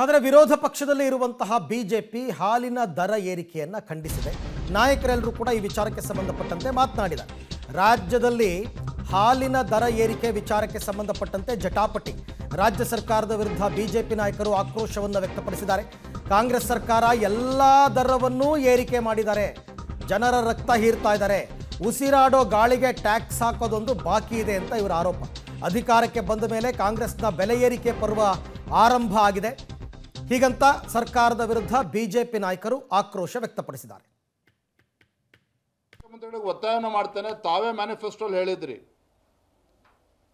ಆದರೆ ವಿರೋಧ ಪಕ್ಷದಲ್ಲಿ ಇರುವಂತಹ ಬಿಜೆಪಿ ಹಾಲಿನ ದರ ಏರಿಕೆಯನ್ನು ಖಂಡಿಸಿದೆ ನಾಯಕರೆಲ್ಲರೂ ಕೂಡ ಈ ವಿಚಾರಕ್ಕೆ ಸಂಬಂಧಪಟ್ಟಂತೆ ಮಾತನಾಡಿದ ರಾಜ್ಯದಲ್ಲಿ ಹಾಲಿನ ದರ ಏರಿಕೆ ವಿಚಾರಕ್ಕೆ ಸಂಬಂಧಪಟ್ಟಂತೆ ಜಟಾಪಟಿ ರಾಜ್ಯ ಸರ್ಕಾರದ ವಿರುದ್ಧ ಬಿಜೆಪಿ ನಾಯಕರು ಆಕ್ರೋಶವನ್ನು ವ್ಯಕ್ತಪಡಿಸಿದ್ದಾರೆ ಕಾಂಗ್ರೆಸ್ ಸರ್ಕಾರ ಎಲ್ಲ ದರವನ್ನೂ ಏರಿಕೆ ಮಾಡಿದ್ದಾರೆ ಜನರ ರಕ್ತ ಹೀರ್ತಾ ಇದ್ದಾರೆ ಉಸಿರಾಡೋ ಗಾಳಿಗೆ ಟ್ಯಾಕ್ಸ್ ಹಾಕೋದೊಂದು ಬಾಕಿ ಇದೆ ಅಂತ ಇವರ ಆರೋಪ ಅಧಿಕಾರಕ್ಕೆ ಬಂದ ಮೇಲೆ ಕಾಂಗ್ರೆಸ್ನ ಬೆಲೆ ಏರಿಕೆ ಪರ್ವ ಆರಂಭ ಆಗಿದೆ ಹೀಗಂತ ಸರ್ಕಾರದ ವಿರುದ್ಧ ಬಿಜೆಪಿ ನಾಯಕರು ಆಕ್ರೋಶ ವ್ಯಕ್ತಪಡಿಸಿದ್ದಾರೆ ಮುಖ್ಯಮಂತ್ರಿಗಳಿಗೆ ಒತ್ತಾಯನ ಮಾಡ್ತೇನೆ ತಾವೇ ಮ್ಯಾನಿಫೆಸ್ಟೋಲ್ಲಿ ಹೇಳಿದ್ರಿ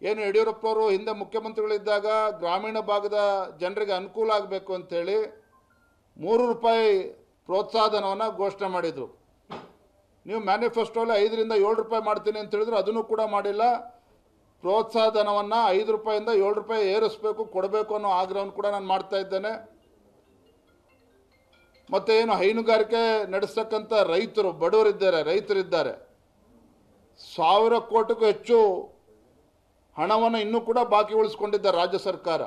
ಏನು ಯಡಿಯೂರಪ್ಪ ಅವರು ಹಿಂದೆ ಮುಖ್ಯಮಂತ್ರಿಗಳಿದ್ದಾಗ ಗ್ರಾಮೀಣ ಭಾಗದ ಜನರಿಗೆ ಅನುಕೂಲ ಆಗಬೇಕು ಅಂಥೇಳಿ ಮೂರು ರೂಪಾಯಿ ಪ್ರೋತ್ಸಾಹಧನವನ್ನು ಘೋಷಣೆ ಮಾಡಿದರು ನೀವು ಮ್ಯಾನಿಫೆಸ್ಟೋಲ್ಲಿ ಐದರಿಂದ ಏಳು ರೂಪಾಯಿ ಮಾಡ್ತೀನಿ ಅಂತ ಹೇಳಿದ್ರು ಅದನ್ನು ಕೂಡ ಮಾಡಿಲ್ಲ ಪ್ರೋತ್ಸಾಹಧನವನ್ನು ಐದು ರೂಪಾಯಿಂದ ಏಳು ರೂಪಾಯಿ ಏರಿಸಬೇಕು ಕೊಡಬೇಕು ಅನ್ನೋ ಆಗ್ರಹವನ್ನು ಕೂಡ ನಾನು ಮಾಡ್ತಾ ಇದ್ದೇನೆ ಮತ್ತೆ ಏನು ಹೈನುಗಾರಿಕೆ ನಡೆಸ್ತಕ್ಕಂಥ ರೈತರು ಬಡವರಿದ್ದಾರೆ ರೈತರಿದ್ದಾರೆ ಸಾವಿರ ಕೋಟಿಗೂ ಹೆಚ್ಚು ಹಣವನ್ನು ಇನ್ನೂ ಕೂಡ ಬಾಕಿ ಉಳಿಸ್ಕೊಂಡಿದ್ದ ರಾಜ್ಯ ಸರ್ಕಾರ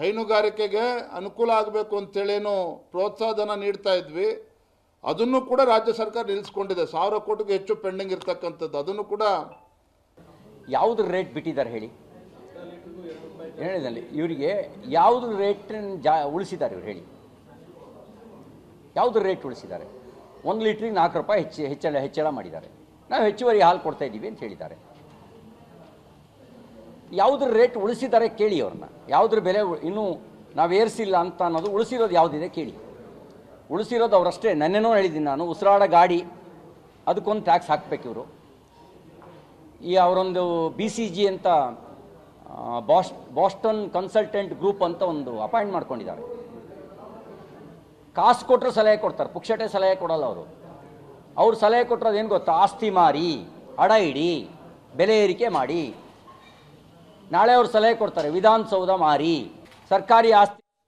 ಹೈನುಗಾರಿಕೆಗೆ ಅನುಕೂಲ ಆಗಬೇಕು ಅಂತೇಳೇನು ಪ್ರೋತ್ಸಾಹನ ನೀಡ್ತಾ ಇದ್ವಿ ಅದನ್ನು ಕೂಡ ರಾಜ್ಯ ಸರ್ಕಾರ ನಿಲ್ಲಿಸ್ಕೊಂಡಿದೆ ಸಾವಿರ ಕೋಟಿಗೂ ಹೆಚ್ಚು ಪೆಂಡಿಂಗ್ ಇರ್ತಕ್ಕಂಥದ್ದು ಅದನ್ನು ಕೂಡ ಯಾವುದು ರೇಟ್ ಬಿಟ್ಟಿದ್ದಾರೆ ಹೇಳಿ ಹೇಳಿದಲ್ಲಿ ಇವರಿಗೆ ಯಾವುದು ರೇಟ್ ಜಾ ಉಳಿಸಿದ್ದಾರೆ ಇವ್ರು ಹೇಳಿ ಯಾವುದು ರೇಟ್ ಉಳಿಸಿದ್ದಾರೆ ಒಂದು ಲೀಟ್ರಿಗೆ ನಾಲ್ಕು ರೂಪಾಯಿ ಹೆಚ್ಚು ಹೆಚ್ಚಳ ಹೆಚ್ಚಳ ಮಾಡಿದ್ದಾರೆ ನಾವು ಹೆಚ್ಚುವರಿ ಹಾಲು ಕೊಡ್ತಾ ಇದ್ದೀವಿ ಅಂತ ಹೇಳಿದ್ದಾರೆ ಯಾವುದ್ರ ರೇಟ್ ಉಳಿಸಿದ್ದಾರೆ ಕೇಳಿ ಅವ್ರನ್ನ ಯಾವುದ್ರ ಬೆಲೆ ಇನ್ನೂ ನಾವು ಏರಿಸಿಲ್ಲ ಅಂತ ಅನ್ನೋದು ಉಳಿಸಿರೋದು ಯಾವುದಿದೆ ಕೇಳಿ ಉಳಿಸಿರೋದು ಅವರಷ್ಟೇ ನೆನ್ನೆನೂ ಹೇಳಿದ್ದೀನಿ ನಾನು ಉಸಿರಾಡ ಗಾಡಿ ಅದಕ್ಕೊಂದು ಟ್ಯಾಕ್ಸ್ ಹಾಕ್ಬೇಕು ಇವರು ಈ ಅವರೊಂದು ಬಿ ಸಿ ಜಿ ಅಂತ ಬಾಸ್ ಬಾಸ್ಟನ್ ಕನ್ಸಲ್ಟೆಂಟ್ ಗ್ರೂಪ್ ಅಂತ ಒಂದು ಅಪಾಯಿಂಟ್ ಮಾಡ್ಕೊಂಡಿದ್ದಾರೆ ಕಾಸು ಕೊಟ್ಟರೆ ಸಲಹೆ ಕೊಡ್ತಾರೆ ಪುಕ್ಷಟೆ ಸಲಹೆ ಕೊಡಲ್ಲ ಅವರು ಅವ್ರು ಸಲಹೆ ಕೊಟ್ಟರೆ ಏನು ಗೊತ್ತಾ ಆಸ್ತಿ ಮಾರಿ ಅಡ ಇಡಿ ಬೆಲೆ ಏರಿಕೆ ಮಾಡಿ ನಾಳೆ ಅವ್ರು ಸಲಹೆ ಕೊಡ್ತಾರೆ ವಿಧಾನಸೌಧ ಮಾರಿ ಸರ್ಕಾರಿ ಆಸ್ತಿ